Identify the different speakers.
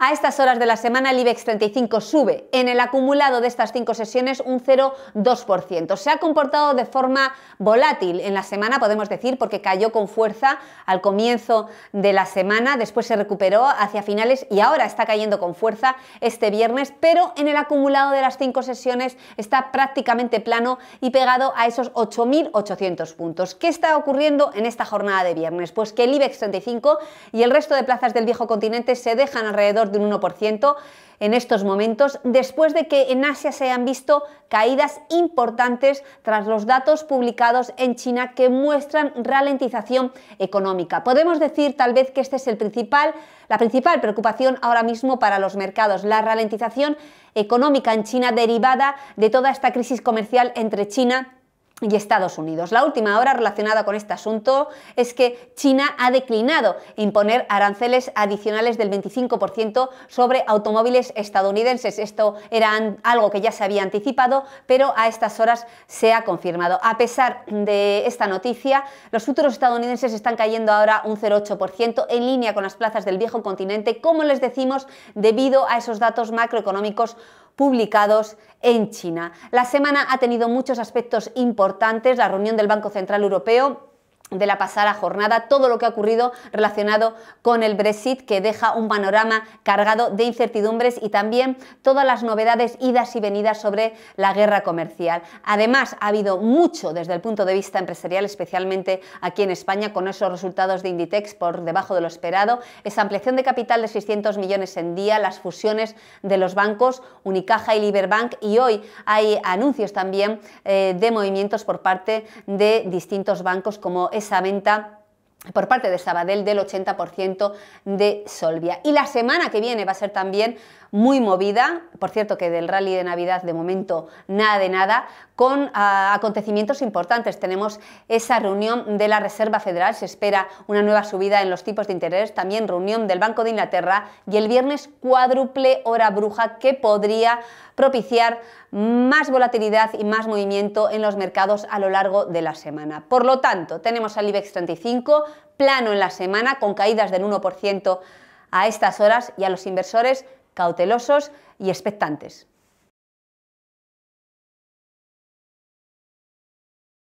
Speaker 1: A estas horas de la semana el IBEX 35 sube en el acumulado de estas cinco sesiones un 0,2%. Se ha comportado de forma volátil en la semana, podemos decir, porque cayó con fuerza al comienzo de la semana, después se recuperó hacia finales y ahora está cayendo con fuerza este viernes, pero en el acumulado de las cinco sesiones está prácticamente plano y pegado a esos 8.800 puntos. ¿Qué está ocurriendo en esta jornada de viernes? Pues que el IBEX 35 y el resto de plazas del viejo continente se dejan alrededor de un 1% en estos momentos, después de que en Asia se han visto caídas importantes tras los datos publicados en China que muestran ralentización económica. Podemos decir tal vez que esta es el principal, la principal preocupación ahora mismo para los mercados, la ralentización económica en China derivada de toda esta crisis comercial entre China y Estados Unidos. La última hora relacionada con este asunto es que China ha declinado imponer aranceles adicionales del 25% sobre automóviles estadounidenses. Esto era algo que ya se había anticipado, pero a estas horas se ha confirmado. A pesar de esta noticia, los futuros estadounidenses están cayendo ahora un 0,8% en línea con las plazas del viejo continente, como les decimos, debido a esos datos macroeconómicos publicados en China. La semana ha tenido muchos aspectos importantes, la reunión del Banco Central Europeo de la pasada jornada, todo lo que ha ocurrido relacionado con el Brexit, que deja un panorama cargado de incertidumbres y también todas las novedades idas y venidas sobre la guerra comercial. Además, ha habido mucho desde el punto de vista empresarial, especialmente aquí en España, con esos resultados de Inditex por debajo de lo esperado, esa ampliación de capital de 600 millones en día, las fusiones de los bancos Unicaja y Liberbank y hoy hay anuncios también eh, de movimientos por parte de distintos bancos como esa venta por parte de Sabadell del 80% de Solvia. Y la semana que viene va a ser también muy movida, por cierto que del rally de Navidad de momento nada de nada, con ah, acontecimientos importantes. Tenemos esa reunión de la Reserva Federal, se espera una nueva subida en los tipos de interés, también reunión del Banco de Inglaterra y el viernes cuádruple hora bruja que podría propiciar más volatilidad y más movimiento en los mercados a lo largo de la semana. Por lo tanto, tenemos al IBEX 35 plano en la semana con caídas del 1% a estas horas y a los inversores cautelosos y expectantes.